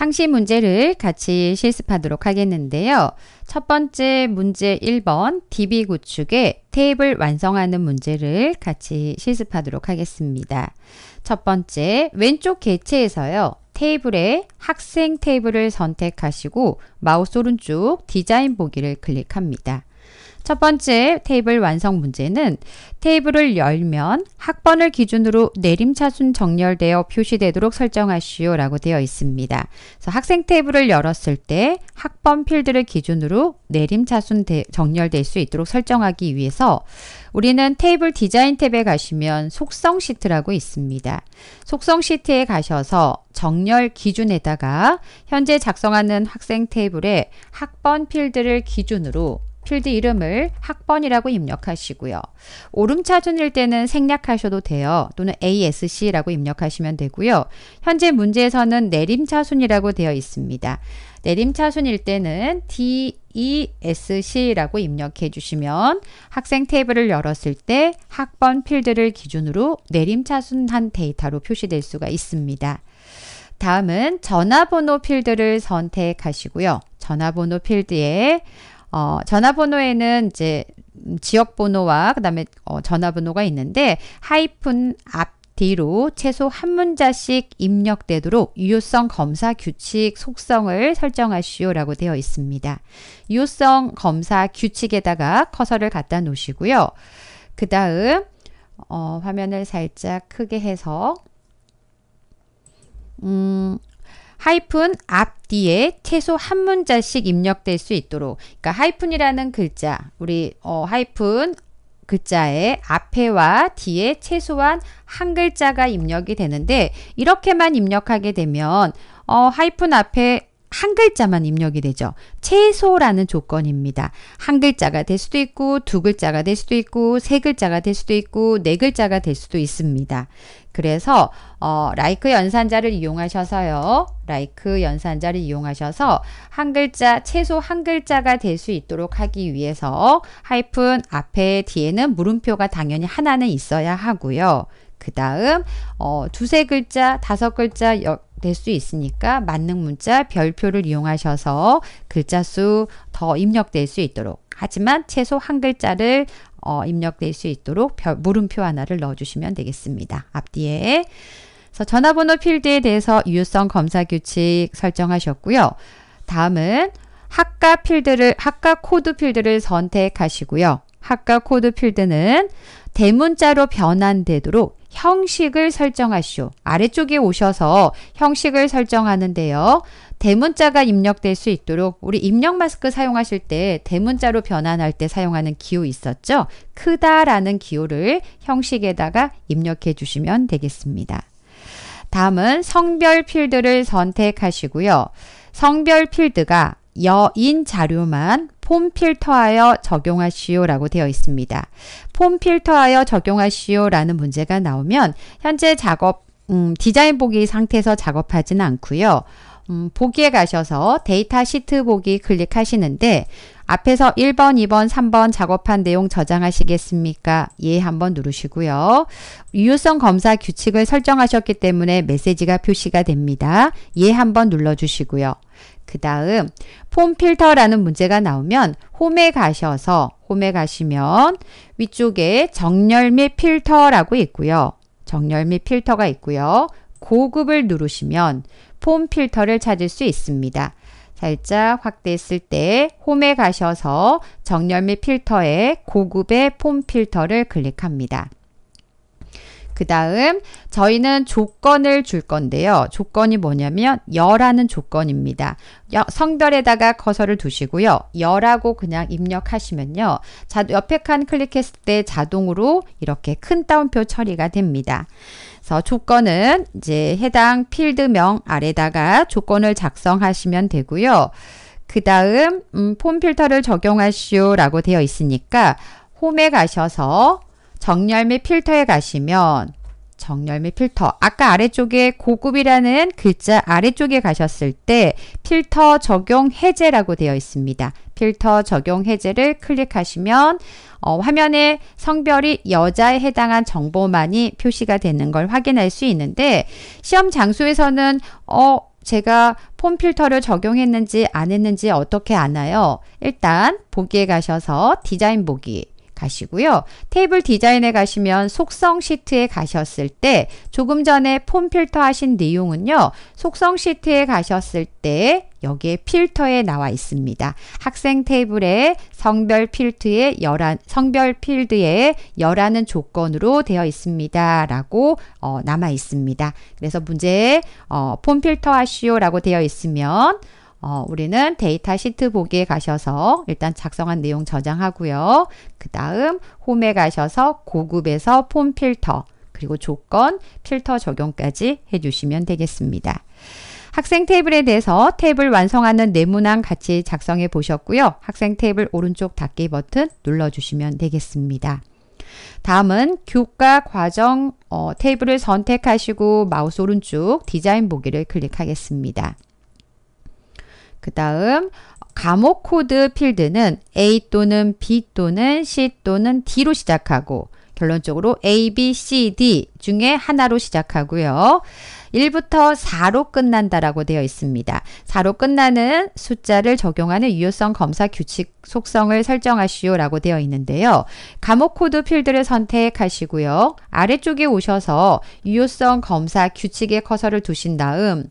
상시 문제를 같이 실습하도록 하겠는데요. 첫 번째 문제 1번 DB 구축의 테이블 완성하는 문제를 같이 실습하도록 하겠습니다. 첫 번째 왼쪽 개체에서요. 테이블에 학생 테이블을 선택하시고 마우스 오른쪽 디자인 보기를 클릭합니다. 첫 번째 테이블 완성 문제는 테이블을 열면 학번을 기준으로 내림차순 정렬되어 표시되도록 설정하시오 라고 되어 있습니다. 그래서 학생 테이블을 열었을 때 학번 필드를 기준으로 내림차순 정렬될 수 있도록 설정하기 위해서 우리는 테이블 디자인 탭에 가시면 속성 시트라고 있습니다. 속성 시트에 가셔서 정렬 기준에다가 현재 작성하는 학생 테이블에 학번 필드를 기준으로 필드 이름을 학번이라고 입력하시고요. 오름차순일 때는 생략하셔도 돼요. 또는 ASC라고 입력하시면 되고요. 현재 문제에서는 내림차순이라고 되어 있습니다. 내림차순일 때는 DESC라고 입력해 주시면 학생 테이블을 열었을 때 학번 필드를 기준으로 내림차순한 데이터로 표시될 수가 있습니다. 다음은 전화번호 필드를 선택하시고요. 전화번호 필드에 어, 전화번호에는 이제 지역 번호와 그다음에 어, 전화번호가 있는데 하이픈 앞 뒤로 최소 한 문자씩 입력되도록 유효성 검사 규칙 속성을 설정하시오라고 되어 있습니다. 유효성 검사 규칙에다가 커서를 갖다 놓으시고요. 그 다음 어, 화면을 살짝 크게 해서 음, 하이픈 앞뒤에 최소 한 문자씩 입력될 수 있도록 그러니까 하이픈이라는 글자 우리 어, 하이픈 글자의 앞에와 뒤에 최소한 한 글자가 입력이 되는데 이렇게만 입력하게 되면 어, 하이픈 앞에 한 글자만 입력이 되죠. 최소라는 조건입니다. 한 글자가 될 수도 있고 두 글자가 될 수도 있고 세 글자가 될 수도 있고 네 글자가 될 수도 있습니다. 그래서 어, 라이크 연산자를 이용하셔서요. 라이크 연산자를 이용하셔서 한 글자 최소 한 글자가 될 수 있도록 하기 위해서 하이픈 앞에 뒤에는 물음표가 당연히 하나는 있어야 하고요. 그 다음 어, 두세 글자 다섯 글자 될 수 있으니까 만능 문자 별표를 이용하셔서 글자 수 더 입력될 수 있도록 하지만 최소 한 글자를 어, 입력될 수 있도록 별, 물음표 하나를 넣어주시면 되겠습니다. 앞뒤에 그래서 전화번호 필드에 대해서 유효성 검사 규칙 설정하셨고요. 다음은 학과 필드를 학과 코드 필드를 선택하시고요. 학과 코드 필드는 대문자로 변환되도록 형식을 설정하시오. 아래쪽에 오셔서 형식을 설정하는데요. 대문자가 입력될 수 있도록 우리 입력 마스크 사용하실 때 대문자로 변환할 때 사용하는 기호 있었죠? 크다라는 기호를 형식에다가 입력해 주시면 되겠습니다. 다음은 성별 필드를 선택하시고요. 성별 필드가 여인 자료만 폼 필터하여 적용하시오 라고 되어 있습니다. 폼 필터하여 적용하시오 라는 문제가 나오면 현재 작업 음, 디자인 보기 상태에서 작업하지는 않고요. 음, 보기에 가셔서 데이터 시트 보기 클릭하시는데 앞에서 1번, 2번, 3번 작업한 내용 저장하시겠습니까? 예 한번 누르시고요. 유효성 검사 규칙을 설정하셨기 때문에 메시지가 표시가 됩니다. 예 한번 눌러주시고요. 그 다음 폼 필터라는 문제가 나오면 홈에 가셔서 홈에 가시면 위쪽에 정렬 및 필터라고 있고요. 정렬 및 필터가 있고요. 고급을 누르시면 폼 필터를 찾을 수 있습니다. 살짝 확대했을 때 홈에 가셔서 정렬 및 필터에 고급의 폼 필터를 클릭합니다. 그 다음 저희는 조건을 줄 건데요. 조건이 뭐냐면 여라는 조건입니다. 성별에다가 커서를 두시고요. 여라고 그냥 입력하시면요. 자, 옆에 칸 클릭했을 때 자동으로 이렇게 큰 따옴표 처리가 됩니다. 그래서 조건은 이제 해당 필드명 아래다가 조건을 작성하시면 되고요. 그 다음 음, 폼 필터를 적용하시오 라고 되어 있으니까 홈에 가셔서 정렬 및 필터에 가시면 정렬및 필터. 아까 아래쪽에 고급이라는 글자 아래쪽에 가셨을 때 필터 적용 해제라고 되어 있습니다. 필터 적용 해제를 클릭하시면 어, 화면에 성별이 여자에 해당한 정보만이 표시가 되는 걸 확인할 수 있는데 시험 장소에서는 어 제가 폼 필터를 적용했는지 안 했는지 어떻게 아나요? 일단 보기에 가셔서 디자인 보기 가시고요. 테이블 디자인에 가시면 속성 시트에 가셨을 때 조금 전에 폼 필터 하신 내용은요. 속성 시트에 가셨을 때 여기에 필터에 나와 있습니다. 학생 테이블에 성별 필드에 열한 성별 필드에 열하는 조건으로 되어 있습니다라고 어, 남아 있습니다. 그래서 문제에 어, 폼 필터 하시오라고 되어 있으면 어, 우리는 데이터 시트 보기에 가셔서 일단 작성한 내용 저장하고요. 그 다음 홈에 가셔서 고급에서 폼 필터 그리고 조건, 필터 적용까지 해주시면 되겠습니다. 학생 테이블에 대해서 테이블 완성하는 네모난 같이 작성해 보셨고요. 학생 테이블 오른쪽 닫기 버튼 눌러주시면 되겠습니다. 다음은 교과 과정 어, 테이블을 선택하시고 마우스 오른쪽 디자인 보기를 클릭하겠습니다. 그 다음 감옥 코드 필드는 A 또는 B 또는 C 또는 D로 시작하고 결론적으로 A, B, C, D 중에 하나로 시작하고요. 1부터 4로 끝난다라고 되어 있습니다. 4로 끝나는 숫자를 적용하는 유효성 검사 규칙 속성을 설정하시오 라고 되어 있는데요. 감옥 코드 필드를 선택하시고요. 아래쪽에 오셔서 유효성 검사 규칙에 커서를 두신 다음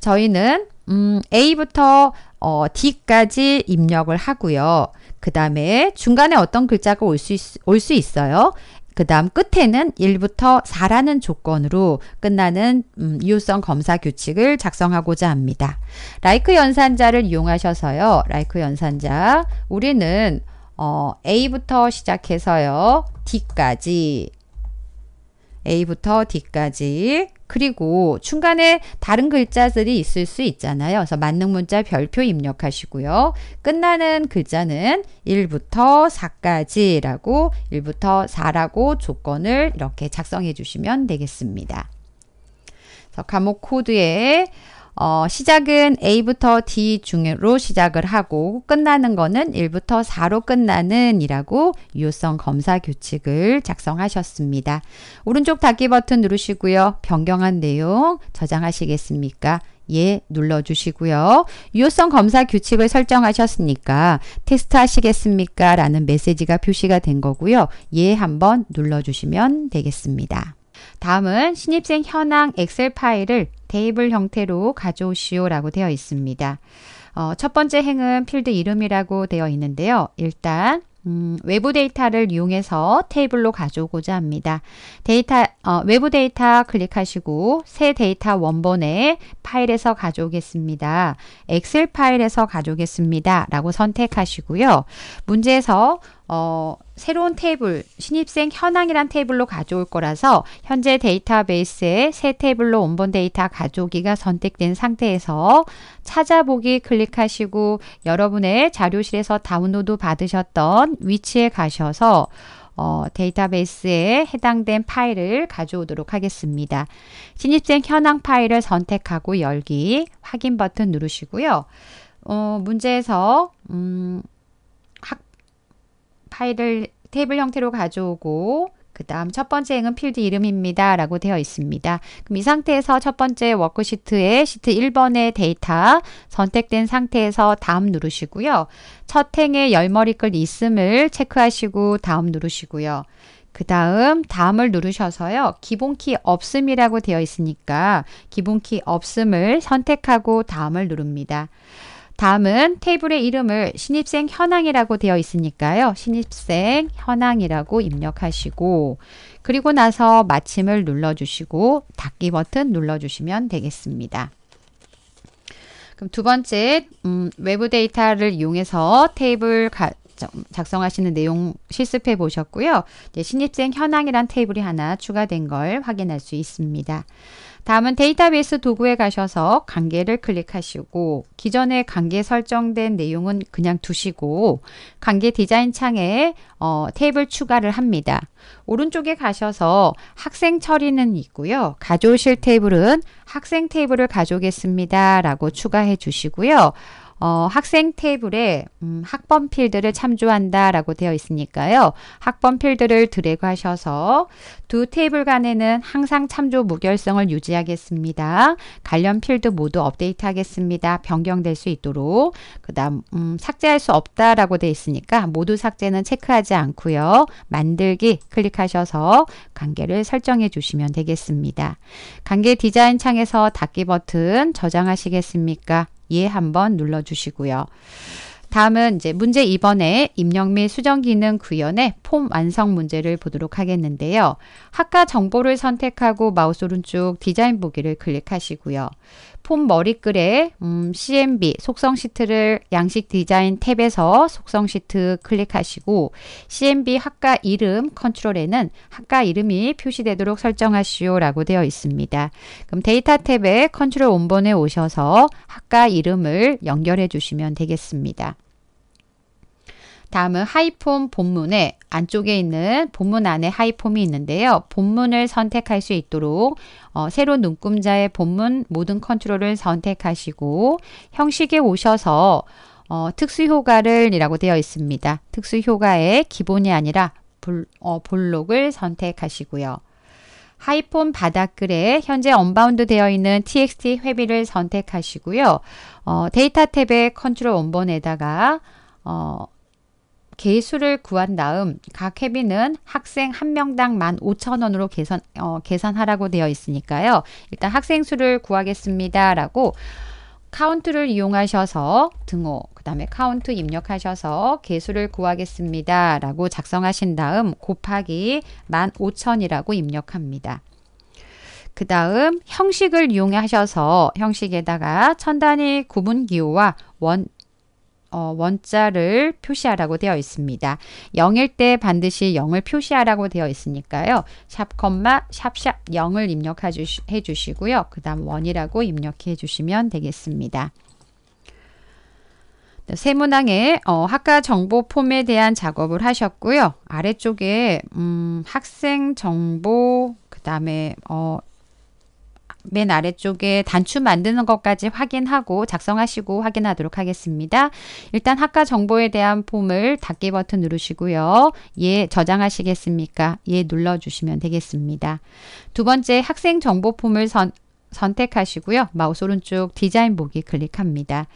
저희는 음, A부터 어, D까지 입력을 하고요. 그 다음에 중간에 어떤 글자가 올수올수 있어요. 그 다음 끝에는 1부터 4라는 조건으로 끝나는 음, 이유성 검사 규칙을 작성하고자 합니다. 라이크 연산자를 이용하셔서요. 라이크 연산자 우리는 어, A부터 시작해서요. D까지 A부터 D까지 그리고 중간에 다른 글자들이 있을 수 있잖아요. 그래서 만능 문자 별표 입력하시고요. 끝나는 글자는 1부터 4까지라고 1부터 4라고 조건을 이렇게 작성해 주시면 되겠습니다. 그래서 과목 코드에 어, 시작은 A부터 D 중으로 시작을 하고 끝나는 거는 1부터 4로 끝나는 이라고 유효성 검사 규칙을 작성하셨습니다. 오른쪽 닫기 버튼 누르시고요. 변경한 내용 저장하시겠습니까? 예 눌러주시고요. 유효성 검사 규칙을 설정하셨으니까 테스트 하시겠습니까? 라는 메시지가 표시가 된 거고요. 예 한번 눌러주시면 되겠습니다. 다음은 신입생 현황 엑셀 파일을 테이블 형태로 가져오시오 라고 되어 있습니다. 어, 첫 번째 행은 필드 이름이라고 되어 있는데요. 일단 음, 외부 데이터를 이용해서 테이블로 가져오고자 합니다. 데이터, 어, 외부 데이터 클릭하시고 새 데이터 원본에 파일에서 가져오겠습니다. 엑셀 파일에서 가져오겠습니다. 라고 선택하시고요. 문제에서 어, 새로운 테이블, 신입생 현황이란 테이블로 가져올 거라서 현재 데이터베이스에 새 테이블로 온본 데이터 가져오기가 선택된 상태에서 찾아보기 클릭하시고 여러분의 자료실에서 다운로드 받으셨던 위치에 가셔서 어, 데이터베이스에 해당된 파일을 가져오도록 하겠습니다. 신입생 현황 파일을 선택하고 열기, 확인 버튼 누르시고요. 어, 문제에서 음, 파일을 테이블 형태로 가져오고 그 다음 첫 번째 행은 필드 이름입니다. 라고 되어 있습니다. 그럼 이 상태에서 첫 번째 워크시트의 시트 1번의 데이터 선택된 상태에서 다음 누르시고요. 첫 행에 열머리글 있음을 체크하시고 다음 누르시고요. 그 다음 다음을 누르셔서요. 기본키 없음이라고 되어 있으니까 기본키 없음을 선택하고 다음을 누릅니다. 다음은 테이블의 이름을 신입생 현황이라고 되어 있으니까요. 신입생 현황이라고 입력하시고 그리고 나서 마침을 눌러주시고 닫기 버튼 눌러주시면 되겠습니다. 그럼 두 번째 음, 외부 데이터를 이용해서 테이블 가, 작성하시는 내용 실습해 보셨고요. 신입생 현황이란 테이블이 하나 추가된 걸 확인할 수 있습니다. 다음은 데이터베이스 도구에 가셔서 관계를 클릭하시고 기존에 관계 설정된 내용은 그냥 두시고 관계 디자인 창에 어, 테이블 추가를 합니다. 오른쪽에 가셔서 학생 처리는 있고요. 가져오실 테이블은 학생 테이블을 가져오겠습니다. 라고 추가해 주시고요. 어, 학생 테이블에 음, 학번 필드를 참조한다 라고 되어 있으니까요. 학번 필드를 드래그하셔서 두 테이블 간에는 항상 참조 무결성을 유지하겠습니다. 관련 필드 모두 업데이트 하겠습니다. 변경될 수 있도록 그 다음 음, 삭제할 수 없다 라고 되어 있으니까 모두 삭제는 체크하지 않고요. 만들기 클릭하셔서 관계를 설정해 주시면 되겠습니다. 관계 디자인 창에서 닫기 버튼 저장하시겠습니까? 예 한번 눌러주시고요. 다음은 이제 문제 2번에 입력 및 수정 기능 구현의 폼 완성 문제를 보도록 하겠는데요. 학과 정보를 선택하고 마우스 오른쪽 디자인 보기를 클릭하시고요. 폼 머리글에 음, CMB 속성 시트를 양식 디자인 탭에서 속성 시트 클릭하시고 CMB 학과 이름 컨트롤에는 학과 이름이 표시되도록 설정하시오 라고 되어 있습니다. 그럼 데이터 탭에 컨트롤 원본에 오셔서 학과 이름을 연결해 주시면 되겠습니다. 다음은 하이폼 본문에 안쪽에 있는 본문 안에 하이폼이 있는데요. 본문을 선택할 수 있도록 어, 새로운 눈금자의 본문 모든 컨트롤을 선택하시고 형식에 오셔서 어, 특수효과를 이라고 되어 있습니다. 특수효과의 기본이 아니라 볼, 어, 볼록을 선택하시고요. 하이폼 바닥글에 현재 언바운드 되어 있는 txt 회비를 선택하시고요. 어, 데이터 탭의 컨트롤 원본에다가 어, 개수를 구한 다음 각 회비는 학생 한 명당 만 오천 원으로 계산, 어, 계산하라고 되어 있으니까요. 일단 학생 수를 구하겠습니다. 라고 카운트를 이용하셔서 등호, 그 다음에 카운트 입력하셔서 개수를 구하겠습니다. 라고 작성하신 다음 곱하기 만 오천이라고 입력합니다. 그 다음 형식을 이용하셔서 형식에다가 천 단위 구분 기호와 원 어, 원자를 표시하라고 되어 있습니다. 0일 때 반드시 0을 표시하라고 되어 있으니까요. 샵 콤마 샵샵 0을 입력해 주시, 주시고요. 그 다음 원이라고 입력해 주시면 되겠습니다. 네, 세문항의 어, 학과 정보 폼에 대한 작업을 하셨고요. 아래쪽에 음, 학생 정보 그 다음에 어, 맨 아래쪽에 단추 만드는 것까지 확인하고 작성하시고 확인하도록 하겠습니다. 일단 학과 정보에 대한 폼을 닫기 버튼 누르시고요. 예 저장하시겠습니까? 예 눌러주시면 되겠습니다. 두 번째 학생 정보 폼을 선, 선택하시고요. 마우스 오른쪽 디자인 보기 클릭합니다.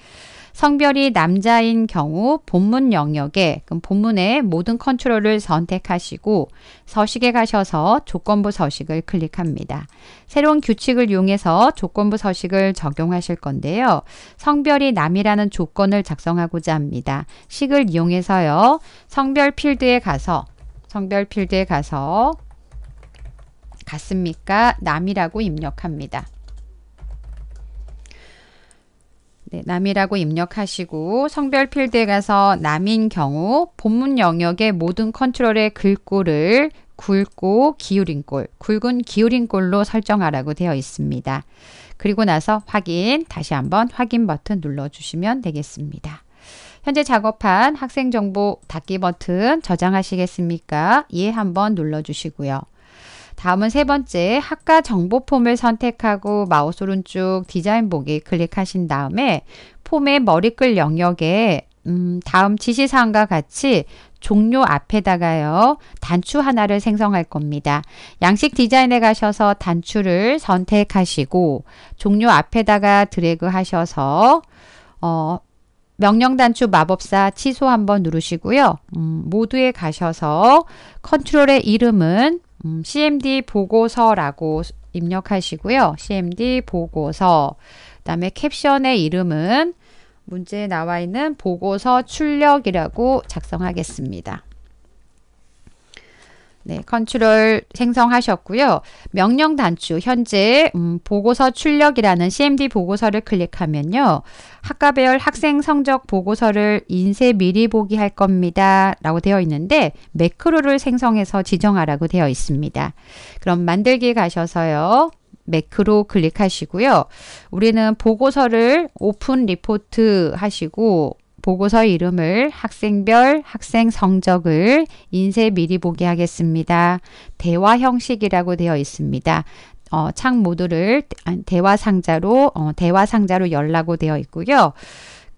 성별이 남자인 경우 본문 영역에 그럼 본문의 모든 컨트롤을 선택하시고 서식에 가셔서 조건부 서식을 클릭합니다. 새로운 규칙을 이용해서 조건부 서식을 적용하실 건데요. 성별이 남이라는 조건을 작성하고자 합니다. 식을 이용해서요. 성별 필드에 가서 성별 필드에 가서 같습니까? 남이라고 입력합니다. 네, 남이라고 입력하시고 성별 필드에 가서 남인 경우 본문 영역의 모든 컨트롤의 글꼴을 굵고 기울인 꼴, 굵은 기울인 꼴로 설정하라고 되어 있습니다. 그리고 나서 확인, 다시 한번 확인 버튼 눌러주시면 되겠습니다. 현재 작업한 학생정보 닫기 버튼 저장하시겠습니까? 예 한번 눌러주시고요. 다음은 세 번째 학과 정보 폼을 선택하고 마우스 오른쪽 디자인 보기 클릭하신 다음에 폼의 머리글 영역에 음, 다음 지시사항과 같이 종료 앞에다가요 단추 하나를 생성할 겁니다. 양식 디자인에 가셔서 단추를 선택하시고 종료 앞에다가 드래그 하셔서 어, 명령 단추 마법사 취소 한번 누르시고요. 음, 모두에 가셔서 컨트롤의 이름은 음, CMD 보고서라고 입력하시고요. CMD 보고서. 그 다음에 캡션의 이름은 문제에 나와 있는 보고서 출력이라고 작성하겠습니다. 네, 컨트롤 생성하셨고요. 명령 단추, 현재 음, 보고서 출력이라는 CMD 보고서를 클릭하면요. 학과별 학생 성적 보고서를 인쇄 미리 보기 할 겁니다. 라고 되어 있는데 매크로를 생성해서 지정하라고 되어 있습니다. 그럼 만들기 가셔서요. 매크로 클릭하시고요. 우리는 보고서를 오픈 리포트 하시고 보고서 이름을 학생별 학생 성적을 인쇄 미리 보기 하겠습니다. 대화 형식이라고 되어 있습니다. 어, 창 모두를 대화 상자로 어, 대화 상자로 열라고 되어 있고요.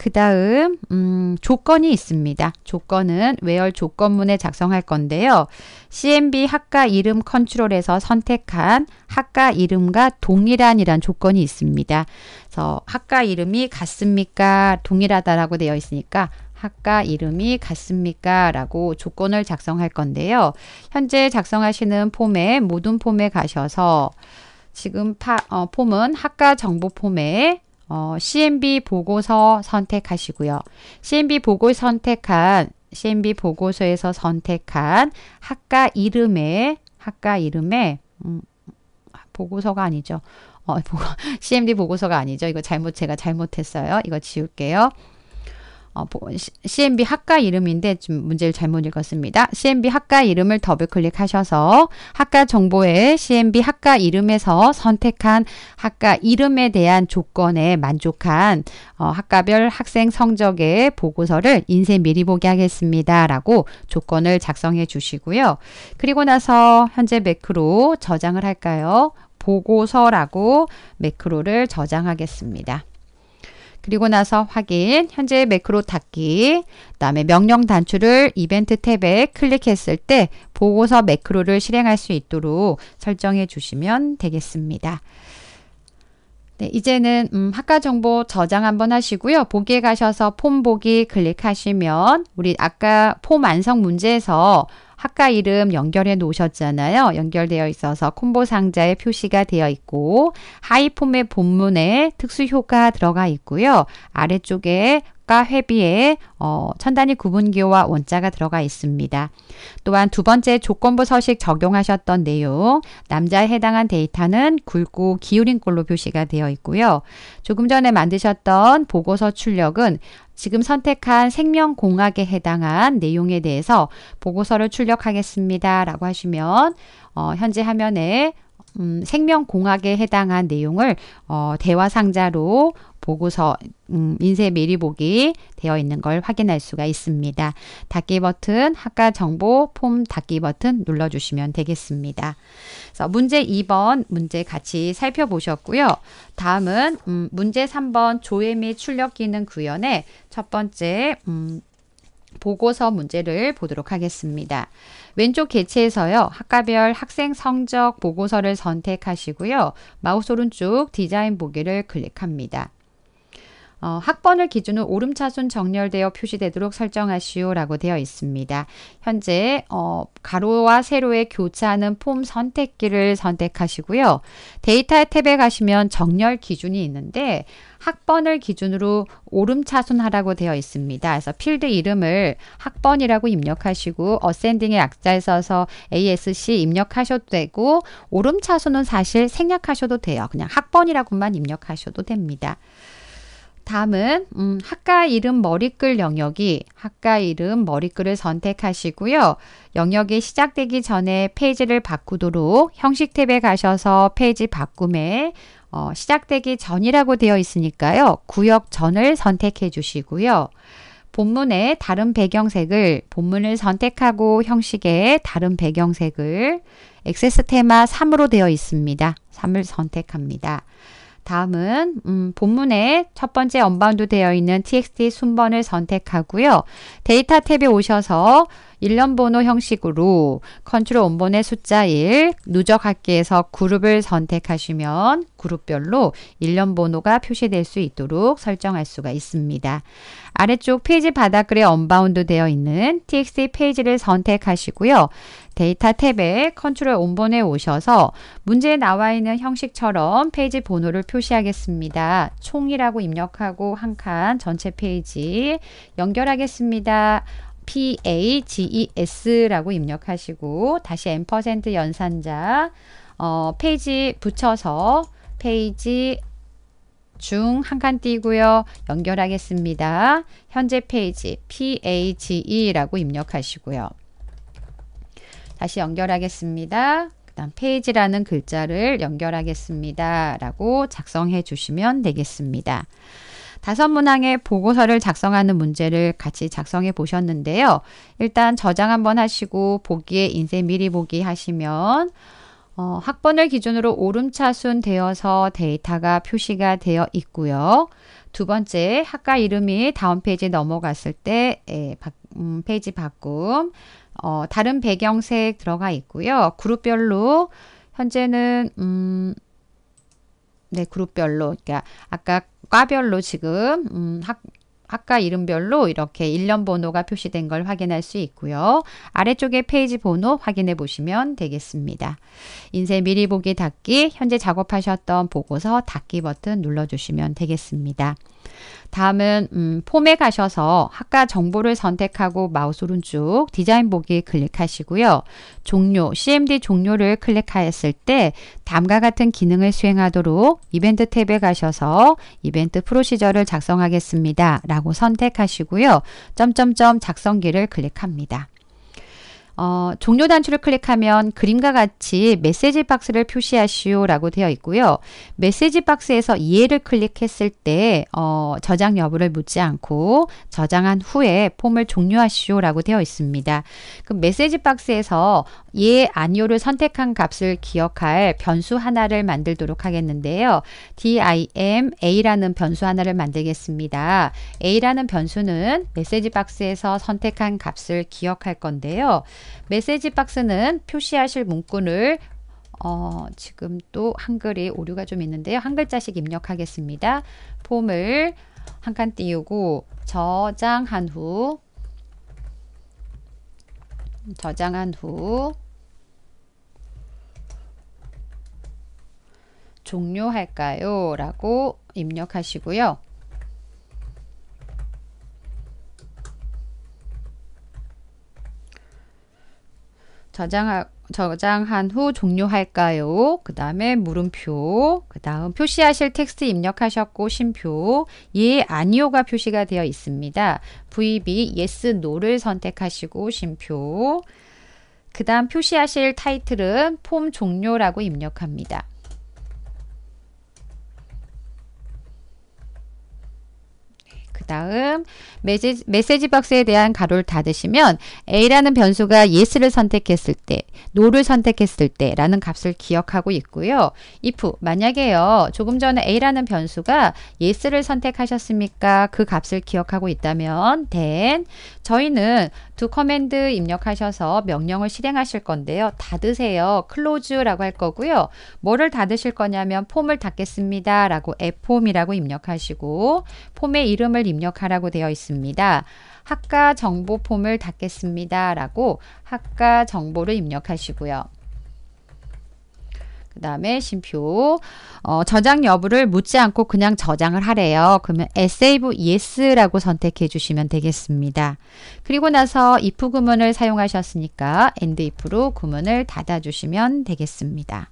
그 다음 음, 조건이 있습니다. 조건은 외열 조건문에 작성할 건데요. CMB 학과 이름 컨트롤에서 선택한 학과 이름과 동일한이란 조건이 있습니다. 그래서 학과 이름이 같습니까? 동일하다라고 되어 있으니까 학과 이름이 같습니까? 라고 조건을 작성할 건데요. 현재 작성하시는 폼에 모든 폼에 가셔서 지금 파, 어, 폼은 학과 정보 폼에 어, CMB 보고서 선택하시고요. CMB 보고 선택한 CMB 보고서에서 선택한 학과 이름에 학과 이름에 음, 보고서가 아니죠. 어, 보고, CMD 보고서가 아니죠. 이거 잘못 제가 잘못했어요. 이거 지울게요. 어, CMB 학과 이름인데 좀 문제를 잘못 읽었습니다. CMB 학과 이름을 더블 클릭하셔서 학과 정보에 CMB 학과 이름에서 선택한 학과 이름에 대한 조건에 만족한 어, 학과별 학생 성적의 보고서를 인쇄 미리 보기 하겠습니다. 라고 조건을 작성해 주시고요. 그리고 나서 현재 매크로 저장을 할까요? 보고서라고 매크로를 저장하겠습니다. 그리고 나서 확인, 현재 매크로 닫기, 그 다음에 명령 단추를 이벤트 탭에 클릭했을 때 보고서 매크로를 실행할 수 있도록 설정해 주시면 되겠습니다. 네, 이제는 음, 학과 정보 저장 한번 하시고요. 보기에 가셔서 폼 보기 클릭하시면 우리 아까 폼 완성 문제에서 학과 이름 연결해 놓으셨잖아요. 연결되어 있어서 콤보 상자에 표시가 되어 있고 하이폼의 본문에 특수 효과 들어가 있고요. 아래쪽에 값과 회비에 어, 천단위 구분기호와 원자가 들어가 있습니다. 또한 두 번째 조건부 서식 적용하셨던 내용 남자에 해당한 데이터는 굵고 기울인 꼴로 표시가 되어 있고요. 조금 전에 만드셨던 보고서 출력은 지금 선택한 생명공학에 해당한 내용에 대해서 보고서를 출력하겠습니다. 라고 하시면 어, 현재 화면에 음, 생명공학에 해당한 내용을 어, 대화 상자로 보고서 음, 인쇄 미리 보기 되어 있는 걸 확인할 수가 있습니다. 닫기 버튼, 학과 정보 폼 닫기 버튼 눌러주시면 되겠습니다. 그래서 문제 2번 문제 같이 살펴보셨고요. 다음은 음, 문제 3번 조회 및 출력 기능 구현의 첫 번째 음, 보고서 문제를 보도록 하겠습니다. 왼쪽 개체에서요. 학과별 학생 성적 보고서를 선택하시고요. 마우스 오른쪽 디자인 보기를 클릭합니다. 어, 학번을 기준으로 오름차순 정렬되어 표시되도록 설정하시오라고 되어 있습니다. 현재 어, 가로와 세로의 교차하는 폼 선택기를 선택하시고요. 데이터 탭에 가시면 정렬 기준이 있는데 학번을 기준으로 오름차순하라고 되어 있습니다. 그래서 필드 이름을 학번이라고 입력하시고 어센딩의 약자에 써서 ASC 입력하셔도 되고 오름차순은 사실 생략하셔도 돼요. 그냥 학번이라고만 입력하셔도 됩니다. 다음은 음, 학과 이름 머리글 영역이 학과 이름 머리글을 선택하시고요. 영역이 시작되기 전에 페이지를 바꾸도록 형식 탭에 가셔서 페이지 바꿈에 어, 시작되기 전이라고 되어 있으니까요. 구역 전을 선택해 주시고요. 본문의 다른 배경색을 본문을 선택하고 형식의 다른 배경색을 액세스 테마 3으로 되어 있습니다. 3을 선택합니다. 다음은 음, 본문의 첫 번째 언바운드 되어 있는 txt 순번을 선택하고요. 데이터 탭에 오셔서 일련 번호 형식으로 컨트롤 원본의 숫자 1, 누적 학기에서 그룹을 선택하시면 그룹별로 일련 번호가 표시될 수 있도록 설정할 수가 있습니다. 아래쪽 페이지 바닥글에 언바운드 되어 있는 TXT 페이지를 선택하시고요. 데이터 탭에 컨트롤 온번에 오셔서 문제에 나와 있는 형식처럼 페이지 번호를 표시하겠습니다. 총이라고 입력하고 한 칸 전체 페이지 연결하겠습니다. PAGES라고 입력하시고 다시 M% 연산자 어, 페이지 붙여서 페이지 대충 한칸 띄고요. 연결하겠습니다. 현재 페이지 PAGE라고 입력하시고요. 다시 연결하겠습니다. 그 다음 페이지라는 글자를 연결하겠습니다. 라고 작성해 주시면 되겠습니다. 다섯 문항의 보고서를 작성하는 문제를 같이 작성해 보셨는데요. 일단 저장 한번 하시고 보기에 인쇄 미리 보기 하시면 어, 학번을 기준으로 오름차순 되어서 데이터가 표시가 되어 있고요. 두 번째, 학과 이름이 다음 페이지 넘어갔을 때 에, 예, 바, 음, 페이지 바꿈, 어, 다른 배경색 들어가 있고요. 그룹별로 현재는 음, 네, 그룹별로 그러니까 아까 과별로 지금 음, 학 학과 이름별로 이렇게 일련 번호가 표시된 걸 확인할 수 있고요. 아래쪽에 페이지 번호 확인해 보시면 되겠습니다. 인쇄 미리 보기 닫기, 현재 작업하셨던 보고서 닫기 버튼 눌러주시면 되겠습니다. 다음은 음, 폼에 가셔서 학과 정보를 선택하고 마우스 오른쪽 디자인 보기 클릭하시고요. 종료, CMD 종료를 클릭하였을 때 다음과 같은 기능을 수행하도록 이벤트 탭에 가셔서 이벤트 프로시저를 작성하겠습니다. 라고 선택하시고요. 점점점 작성기를 클릭합니다. 어, 종료 단추를 클릭하면 그림과 같이 메시지 박스를 표시하시오 라고 되어 있고요. 메시지 박스에서 이해를 클릭했을 때 어, 저장 여부를 묻지 않고 저장한 후에 폼을 종료하시오 라고 되어 있습니다. 그 메시지 박스에서 예, 아니오를 선택한 값을 기억할 변수 하나를 만들도록 하겠는데요. dim a라는 변수 하나를 만들겠습니다. a라는 변수는 메시지 박스에서 선택한 값을 기억할 건데요. 메시지 박스는 표시하실 문구를 어, 지금 또 한글이 오류가 좀 있는데요. 한 글자씩 입력하겠습니다. 폼을 한 칸 띄우고 저장한 후 저장한 후 종료할까요? 라고 입력하시고요. 저장하, 저장한 후 종료할까요? 그 다음에 물음표, 그 다음 표시하실 텍스트 입력하셨고 심표, 예, 아니오가 표시가 되어 있습니다. VB, yes, no를 선택하시고 심표, 그 다음 표시하실 타이틀은 폼 종료라고 입력합니다. 다음 메시지, 메시지 박스에 대한 가로를 닫으시면 A라는 변수가 yes를 선택했을 때, no를 선택했을 때라는 값을 기억하고 있고요. if 만약에요. 조금 전에 A라는 변수가 yes를 선택하셨습니까? 그 값을 기억하고 있다면 then 저희는 두 커맨드 입력하셔서 명령을 실행하실 건데요. 닫으세요. close라고 할 거고요. 뭐를 닫으실 거냐면 폼을 닫겠습니다. 라고 f 폼이라고 입력하시고 폼의 이름을 입력 입력하라고 되어 있습니다. 학과 정보 폼을 닫겠습니다. 라고 학과 정보를 입력하시고요. 그 다음에 심표 어, 저장 여부를 묻지 않고 그냥 저장을 하래요. 그러면 save yes라고 선택해 주시면 되겠습니다. 그리고 나서 if 구문을 사용하셨으니까 and if로 구문을 닫아 주시면 되겠습니다.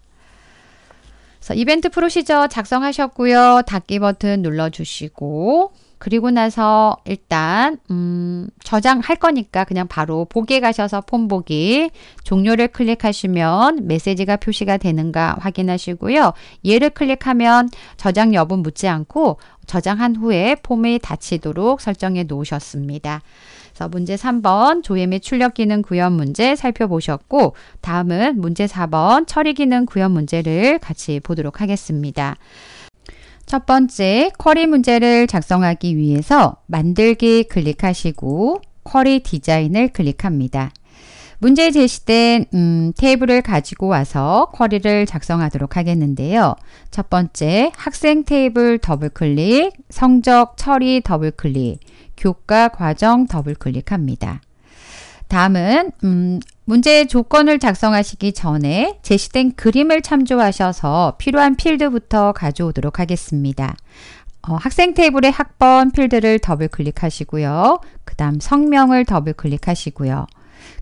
그래서 이벤트 프로시저 작성하셨고요. 닫기 버튼 눌러주시고 그리고 나서 일단 음, 저장할 거니까 그냥 바로 보기에 가셔서 폰 보기 종료를 클릭하시면 메시지가 표시가 되는가 확인하시고요. 얘를 클릭하면 저장 여부 묻지 않고 저장한 후에 폼이 닫히도록 설정해 놓으셨습니다. 그래서 문제 3번 조회 및 출력 기능 구현 문제 살펴보셨고 다음은 문제 4번 처리 기능 구현 문제를 같이 보도록 하겠습니다. 첫 번째, 쿼리 문제를 작성하기 위해서 만들기 클릭하시고 쿼리 디자인을 클릭합니다. 문제 제시된 음, 테이블을 가지고 와서 쿼리를 작성하도록 하겠는데요. 첫 번째, 학생 테이블 더블클릭, 성적 처리 더블클릭, 교과 과정 더블클릭합니다. 다음은 음, 문제의 조건을 작성하시기 전에 제시된 그림을 참조하셔서 필요한 필드부터 가져오도록 하겠습니다. 어, 학생 테이블의 학번 필드를 더블 클릭하시고요. 그 다음 성명을 더블 클릭하시고요.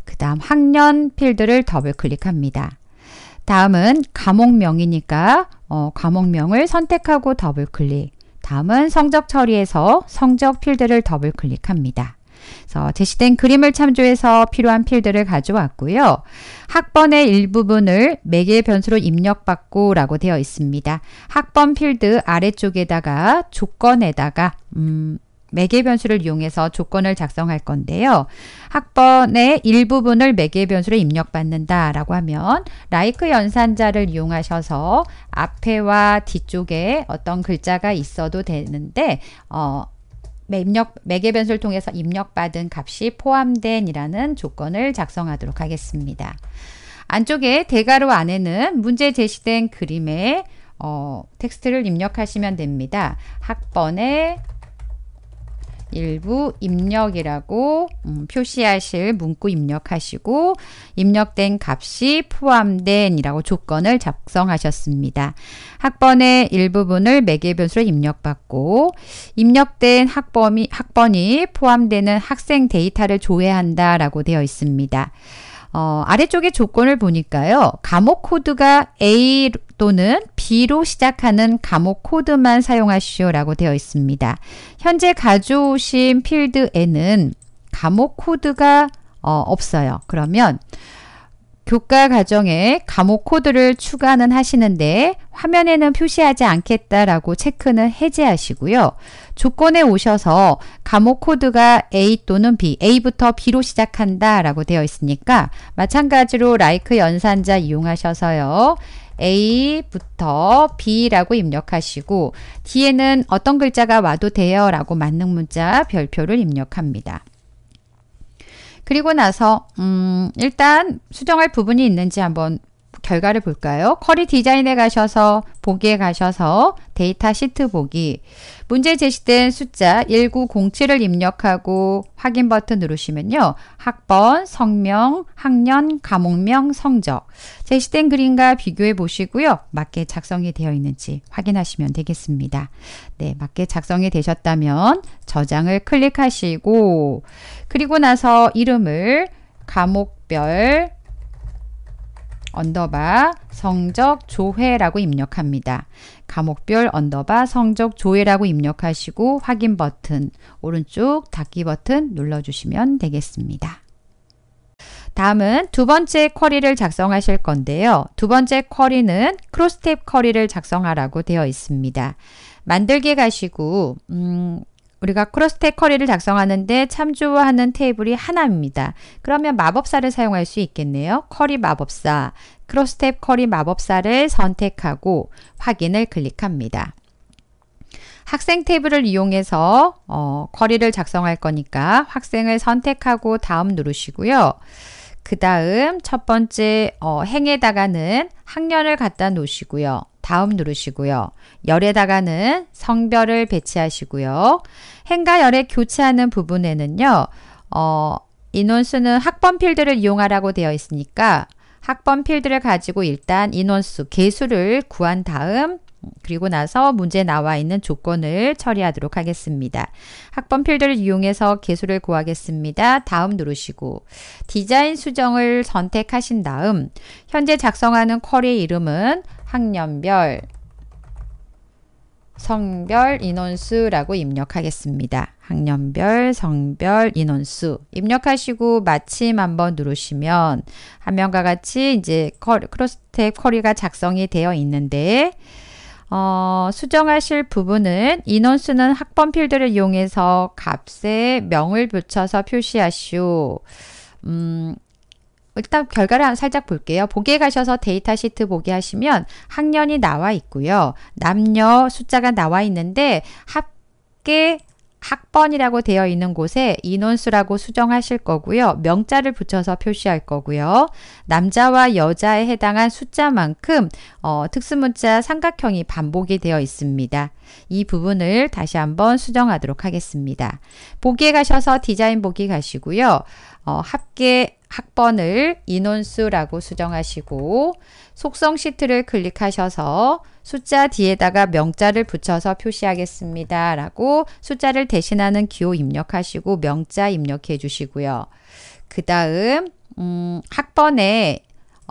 그 다음 학년 필드를 더블 클릭합니다. 다음은 과목명이니까 어, 과목명을 선택하고 더블 클릭 다음은 성적 처리에서 성적 필드를 더블 클릭합니다. 그래서 제시된 그림을 참조해서 필요한 필드를 가져왔고요. 학번의 일부분을 매개 변수로 입력받고 라고 되어 있습니다. 학번 필드 아래쪽에다가 조건에다가 음, 매개 변수를 이용해서 조건을 작성할 건데요. 학번의 일부분을 매개 변수로 입력받는다 라고 하면 라이크 연산자를 이용하셔서 앞에와 뒤쪽에 어떤 글자가 있어도 되는데 어, 입력, 매개 변수를 통해서 입력받은 값이 포함된이라는 조건을 작성하도록 하겠습니다. 안쪽에 대괄호 안에는 문제 제시된 그림에 어, 텍스트를 입력하시면 됩니다. 학번의 일부 입력이라고 음, 표시하실 문구 입력하시고 입력된 값이 포함된 이라고 조건을 작성하셨습니다. 학번의 일부분을 매개 변수로 입력받고 입력된 학번이, 학번이 포함되는 학생 데이터를 조회한다 라고 되어 있습니다. 어, 아래쪽의 조건을 보니까요. 감옥 코드가 A 또는 B로 시작하는 감옥 코드만 사용하시오라고 되어 있습니다. 현재 가져오신 필드에는 감옥 코드가 어, 없어요. 그러면 교과 과정에 감옥 코드를 추가는 하시는데 화면에는 표시하지 않겠다라고 체크는 해제하시고요. 조건에 오셔서 감호 코드가 A 또는 B, A부터 B로 시작한다 라고 되어 있으니까 마찬가지로 like 연산자 이용하셔서요. A부터 B라고 입력하시고 뒤에는 어떤 글자가 와도 돼요 라고 만능 문자 별표를 입력합니다. 그리고 나서 음, 일단 수정할 부분이 있는지 한번 결과를 볼까요? 쿼리 디자인에 가셔서 보기에 가셔서 데이터 시트 보기 문제 제시된 숫자 1907을 입력하고 확인 버튼 누르시면요. 학번, 성명, 학년, 과목명, 성적 제시된 그림과 비교해 보시고요. 맞게 작성이 되어 있는지 확인하시면 되겠습니다. 네, 맞게 작성이 되셨다면 저장을 클릭하시고 그리고 나서 이름을 과목별 언더바 성적 조회라고 입력합니다. 과목별 언더바 성적 조회라고 입력하시고 확인 버튼 오른쪽 닫기 버튼 눌러주시면 되겠습니다. 다음은 두 번째 쿼리를 작성하실 건데요. 두 번째 쿼리는 크로스탭 쿼리를 작성하라고 되어 있습니다. 만들기 가시고 음, 우리가 크로스텍 커리를 작성하는데 참조하는 테이블이 하나입니다. 그러면 마법사를 사용할 수 있겠네요. 커리 마법사, 크로스텍 커리 마법사를 선택하고 확인을 클릭합니다. 학생 테이블을 이용해서 어, 커리를 작성할 거니까 학생을 선택하고 다음 누르시고요. 그 다음 첫 번째 어, 행에다가는 학년을 갖다 놓으시고요. 다음 누르시고요. 열에다가는 성별을 배치하시고요. 행과 열의 교체하는 부분에는요. 어, 인원수는 학번 필드를 이용하라고 되어 있으니까 학번 필드를 가지고 일단 인원수, 개수를 구한 다음 그리고 나서 문제 나와 있는 조건을 처리하도록 하겠습니다. 학번 필드를 이용해서 개수를 구하겠습니다. 다음 누르시고 디자인 수정을 선택하신 다음 현재 작성하는 쿼리 의 이름은 학년별, 성별 인원수라고 입력하겠습니다. 학년별, 성별, 인원수 입력하시고 마침 한번 누르시면 화면과 같이 이제 크로스탭 커리가 작성이 되어 있는데 어, 수정하실 부분은 인원수는 학번 필드를 이용해서 값에 명을 붙여서 표시하시오. 음, 일단 결과를 살짝 볼게요. 보기에 가셔서 데이터 시트 보기 하시면 학년이 나와 있고요. 남녀 숫자가 나와 있는데 합계 학번이라고 되어 있는 곳에 인원수라고 수정하실 거고요. 명자를 붙여서 표시할 거고요. 남자와 여자에 해당한 숫자만큼 어, 특수문자 삼각형이 반복이 되어 있습니다. 이 부분을 다시 한번 수정하도록 하겠습니다. 보기에 가셔서 디자인 보기 가시고요. 어, 합계 학번을 인원수라고 수정하시고 속성 시트를 클릭하셔서 숫자 뒤에다가 명자를 붙여서 표시하겠습니다. 라고 숫자를 대신하는 기호 입력하시고 명자 입력해 주시고요. 그 다음 음, 학번에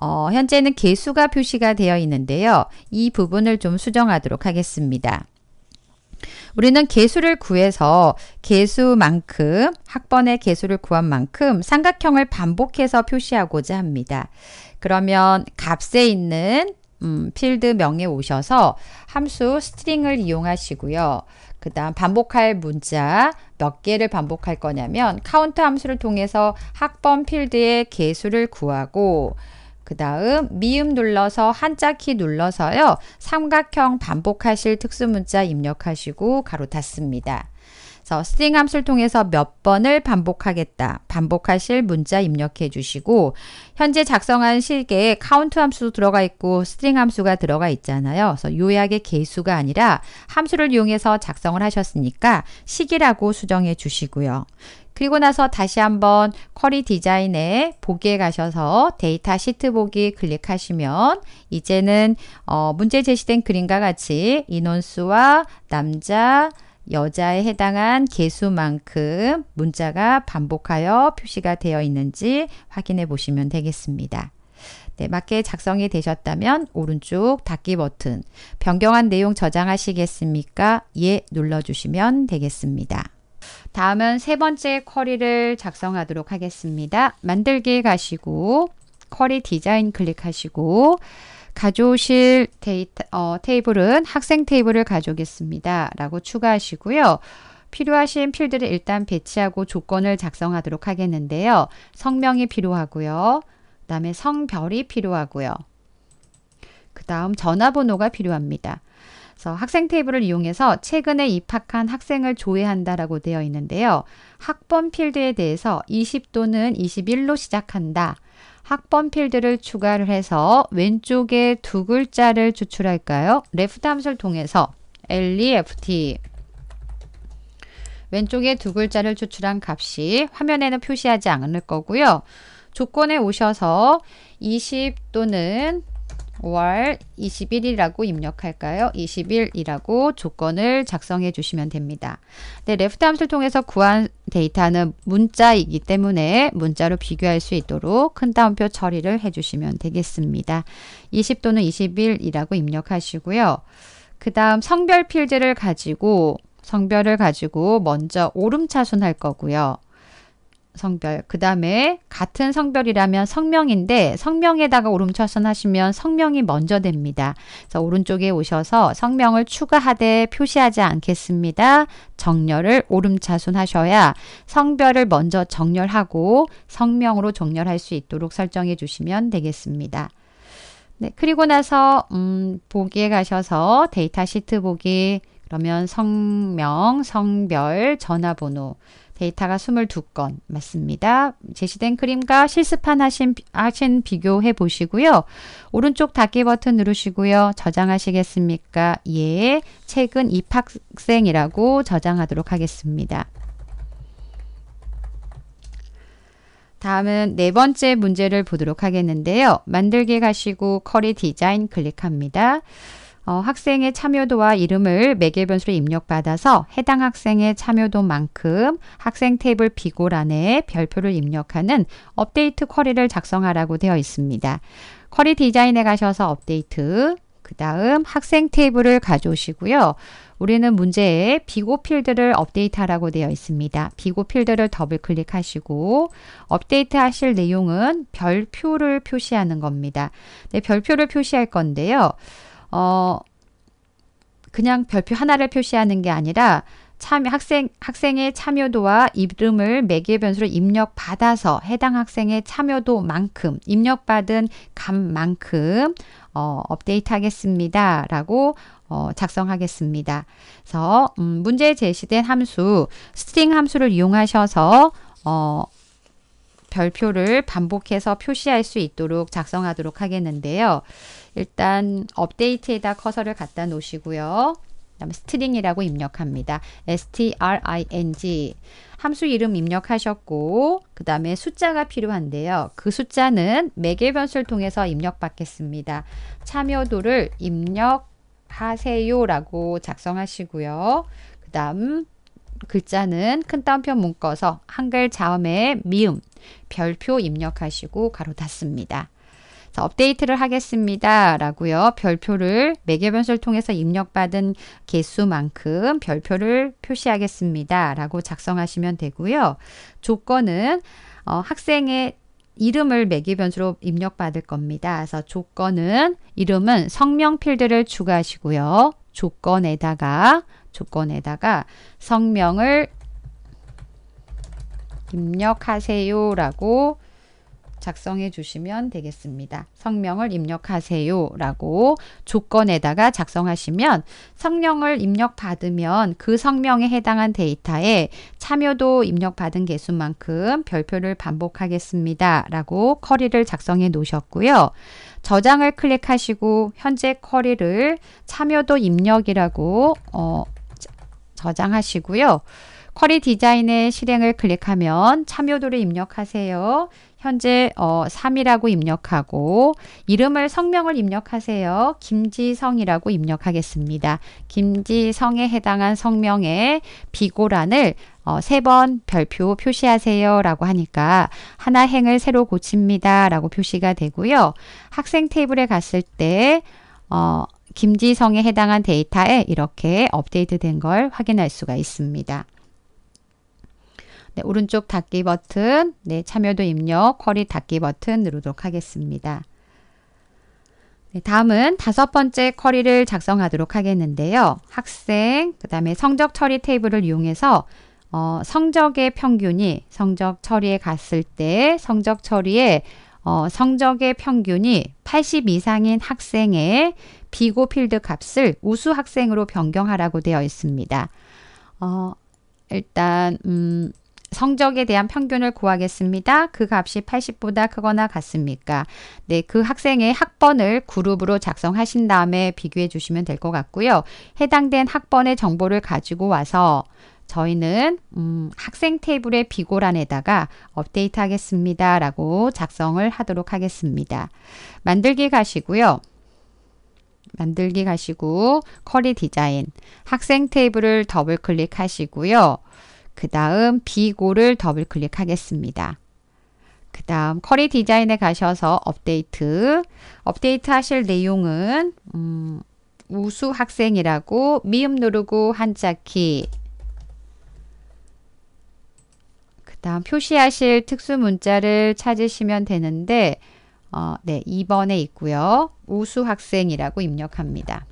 어, 현재는 개수가 표시가 되어 있는데요. 이 부분을 좀 수정하도록 하겠습니다. 우리는 개수를 구해서 개수만큼 학번의 개수를 구한 만큼 삼각형을 반복해서 표시하고자 합니다. 그러면 값에 있는 음, 필드 명에 오셔서 함수 스트링을 이용하시고요. 그 다음 반복할 문자 몇 개를 반복할 거냐면 카운트 함수를 통해서 학번 필드의 개수를 구하고 그 다음 미음 눌러서 한자키 눌러서요. 삼각형 반복하실 특수문자 입력하시고 가로 닫습니다. 그래서 함수를 통해서 몇 번을 반복하겠다. 반복하실 문자 입력해 주시고 현재 작성한 실계에 카운트 함수 들어가 있고 스트링 함수가 들어가 있잖아요. 그래서 요약의 개수가 아니라 함수를 이용해서 작성을 하셨으니까 시기라고 수정해 주시고요. 그리고 나서 다시 한번 쿼리 디자인에 보기에 가셔서 데이터 시트 보기 클릭하시면 이제는 어, 문제 제시된 그림과 같이 인원수와 남자, 여자에 해당한 개수만큼 문자가 반복하여 표시가 되어 있는지 확인해 보시면 되겠습니다. 네, 맞게 작성이 되셨다면 오른쪽 닫기 버튼 변경한 내용 저장하시겠습니까? 예 눌러주시면 되겠습니다. 다음은 세 번째 쿼리를 작성하도록 하겠습니다. 만들기 가시고 쿼리 디자인 클릭하시고 가져오실 데이터, 어, 테이블은 학생 테이블을 가져오겠습니다. 라고 추가하시고요. 필요하신 필드를 일단 배치하고 조건을 작성하도록 하겠는데요. 성명이 필요하고요. 그 다음에 성별이 필요하고요. 그 다음 전화번호가 필요합니다. 그래서 학생 테이블을 이용해서 최근에 입학한 학생을 조회한다라고 되어 있는데요. 학번 필드에 대해서 20 또는 21로 시작한다. 학번 필드를 추가를 해서 왼쪽에 두 글자를 추출할까요? 레프트 함수를 통해서 LEFT 왼쪽에 두 글자를 추출한 값이 화면에는 표시하지 않을 거고요. 조건에 오셔서 20 또는 5월 21이라고 일 입력할까요? 21이라고 조건을 작성해 주시면 됩니다. 네, 레프트 함수를 통해서 구한 데이터는 문자이기 때문에 문자로 비교할 수 있도록 큰 따옴표 처리를 해 주시면 되겠습니다. 20 또는 21이라고 입력하시고요. 그 다음 성별 필지를 가지고 성별을 가지고 먼저 오름차순 할 거고요. 성별. 그 다음에 같은 성별이라면 성명인데 성명에다가 오름차선 하시면 성명이 먼저 됩니다. 그래서 오른쪽에 오셔서 성명을 추가하되 표시하지 않겠습니다. 정렬을 오름차순 하셔야 성별을 먼저 정렬하고 성명으로 정렬할 수 있도록 설정해 주시면 되겠습니다. 네, 그리고 나서 음, 보기에 가셔서 데이터 시트 보기 그러면 성명, 성별, 전화번호 데이터가 22건 맞습니다. 제시된 그림과 실습한 하신, 하신 비교해 보시고요. 오른쪽 닫기 버튼 누르시고요. 저장하시겠습니까? 예, 최근 입학생이라고 저장하도록 하겠습니다. 다음은 네 번째 문제를 보도록 하겠는데요. 만들기 가시고 커리 디자인 클릭합니다. 어, 학생의 참여도와 이름을 매개 변수로 입력받아서 해당 학생의 참여도만큼 학생 테이블 비고란에 별표를 입력하는 업데이트 쿼리를 작성하라고 되어 있습니다. 쿼리 디자인에 가셔서 업데이트, 그 다음 학생 테이블을 가져오시고요. 우리는 문제에 비고 필드를 업데이트하라고 되어 있습니다. 비고 필드를 더블 클릭하시고 업데이트 하실 내용은 별표를 표시하는 겁니다. 네, 별표를 표시할 건데요. 어, 그냥 별표 하나를 표시하는 게 아니라 참 학생 학생의 참여도와 이름을 매개 변수로 입력 받아서 해당 학생의 참여도만큼 입력받은 감만큼 어, 업데이트하겠습니다라고 어, 작성하겠습니다. 그래서 음, 문제 제시된 함수 스트링 함수를 이용하셔서 어, 별표를 반복해서 표시할 수 있도록 작성하도록 하겠는데요. 일단 업데이트에다 커서를 갖다 놓으시고요. 그다음 스트링이라고 입력합니다. string 함수 이름 입력하셨고 그 다음에 숫자가 필요한데요. 그 숫자는 매개 변수를 통해서 입력받겠습니다. 참여도를 입력하세요 라고 작성하시고요. 그 다음 글자는 큰 따옴표 묶어서 한글 자음의 미음 별표 입력하시고 가로 닫습니다. 자, 업데이트를 하겠습니다. 라고요. 별표를 매개 변수를 통해서 입력받은 개수만큼 별표를 표시하겠습니다. 라고 작성하시면 되고요. 조건은 어, 학생의 이름을 매개 변수로 입력받을 겁니다. 그래서 조건은 이름은 성명 필드를 추가하시고요. 조건에다가 조건에다가 성명을 입력하세요 라고 작성해 주시면 되겠습니다. 성명을 입력하세요 라고 조건에다가 작성하시면 성명을 입력받으면 그 성명에 해당한 데이터에 참여도 입력받은 개수만큼 별표를 반복하겠습니다 라고 커리를 작성해 놓으셨고요. 저장을 클릭하시고 현재 커리를 참여도 입력이라고 어, 저장하시고요. 쿼리 디자인의 실행을 클릭하면 참여도를 입력하세요. 현재 어, 3이라고 입력하고 이름을 성명을 입력하세요. 김지성이라고 입력하겠습니다. 김지성에 해당한 성명의 비고란을 어, 3번 별표 표시하세요 라고 하니까 하나 행을 새로 고칩니다 라고 표시가 되고요. 학생 테이블에 갔을 때 어, 김지성에 해당한 데이터에 이렇게 업데이트 된 걸 확인할 수가 있습니다. 네, 오른쪽 닫기 버튼, 네, 참여도 입력, 쿼리 닫기 버튼 누르도록 하겠습니다. 네, 다음은 다섯 번째 쿼리를 작성하도록 하겠는데요. 학생, 그 다음에 성적 처리 테이블을 이용해서 어, 성적의 평균이 성적 처리에 갔을 때 성적 처리에 어, 성적의 평균이 80 이상인 학생의 비고 필드 값을 우수 학생으로 변경하라고 되어 있습니다. 어, 일단 음, 성적에 대한 평균을 구하겠습니다. 그 값이 80보다 크거나 같습니까? 네, 그 학생의 학번을 그룹으로 작성하신 다음에 비교해 주시면 될 것 같고요. 해당된 학번의 정보를 가지고 와서 저희는 음, 학생 테이블의 비고란에다가 업데이트 하겠습니다. 라고 작성을 하도록 하겠습니다. 만들기 가시고요. 만들기 가시고 커리 디자인 학생 테이블을 더블 클릭하시고요. 그 다음 비고를 더블 클릭하겠습니다. 그 다음 커리 디자인에 가셔서 업데이트 업데이트 하실 내용은 음, 우수 학생이라고 미음 누르고 한자키 그 다음 표시하실 특수 문자를 찾으시면 되는데 어, 네 2번에 있고요. 우수 학생이라고 입력합니다.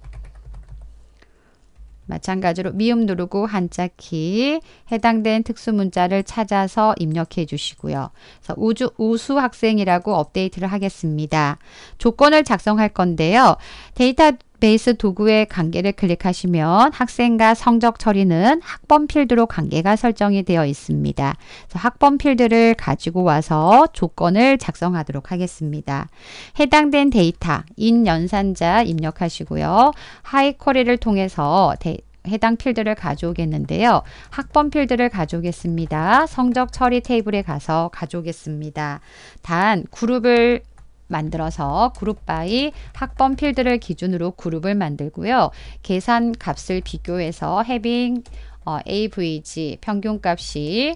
마찬가지로 미음 누르고 한자 키 해당된 특수 문자를 찾아서 입력해 주시고요. 그래서 우주 우수 학생이라고 업데이트를 하겠습니다. 조건을 작성할 건데요. 데이터 베이스 도구의 관계를 클릭하시면 학생과 성적 처리는 학번 필드로 관계가 설정이 되어 있습니다. 학번 필드를 가지고 와서 조건을 작성하도록 하겠습니다. 해당된 데이터, 인 연산자 입력하시고요. 하이쿼리를 통해서 데, 해당 필드를 가져오겠는데요. 학번 필드를 가져오겠습니다. 성적 처리 테이블에 가서 가져오겠습니다. 단 그룹을 만들어서 그룹 바이 학번 필드를 기준으로 그룹을 만들고요. 계산 값을 비교해서 해빙 어, AVG 평균값이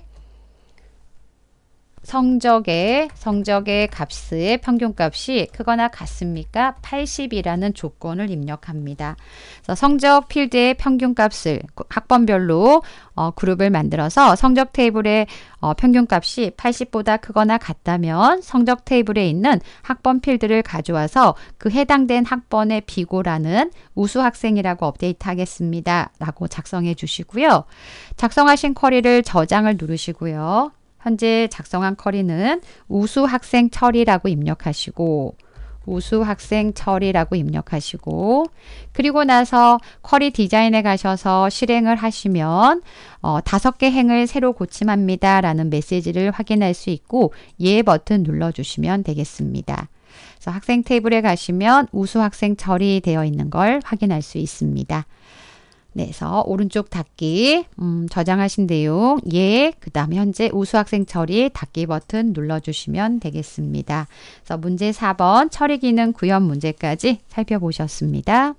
성적의 성적의 값의 평균값이 크거나 같습니까? 80이라는 조건을 입력합니다. 성적 필드의 평균값을 학번별로 어, 그룹을 만들어서 성적 테이블의 어, 평균값이 80보다 크거나 같다면 성적 테이블에 있는 학번 필드를 가져와서 그 해당된 학번의 비고라는 우수 학생이라고 업데이트하겠습니다. 라고 작성해 주시고요. 작성하신 쿼리를 저장을 누르시고요. 현재 작성한 커리는 우수 학생 처리라고 입력하시고 우수 학생 처리라고 입력하시고 그리고 나서 쿼리 디자인에 가셔서 실행을 하시면 어, 5개 행을 새로 고침합니다 라는 메시지를 확인할 수 있고 예 버튼 눌러주시면 되겠습니다. 그래서 학생 테이블에 가시면 우수 학생 처리되어 있는 걸 확인할 수 있습니다. 그서 오른쪽 닫기 음, 저장하신 내용 예, 그 다음 현재 우수학생 처리 닫기 버튼 눌러주시면 되겠습니다. 그래서 문제 4번 처리 기능 구현 문제까지 살펴보셨습니다.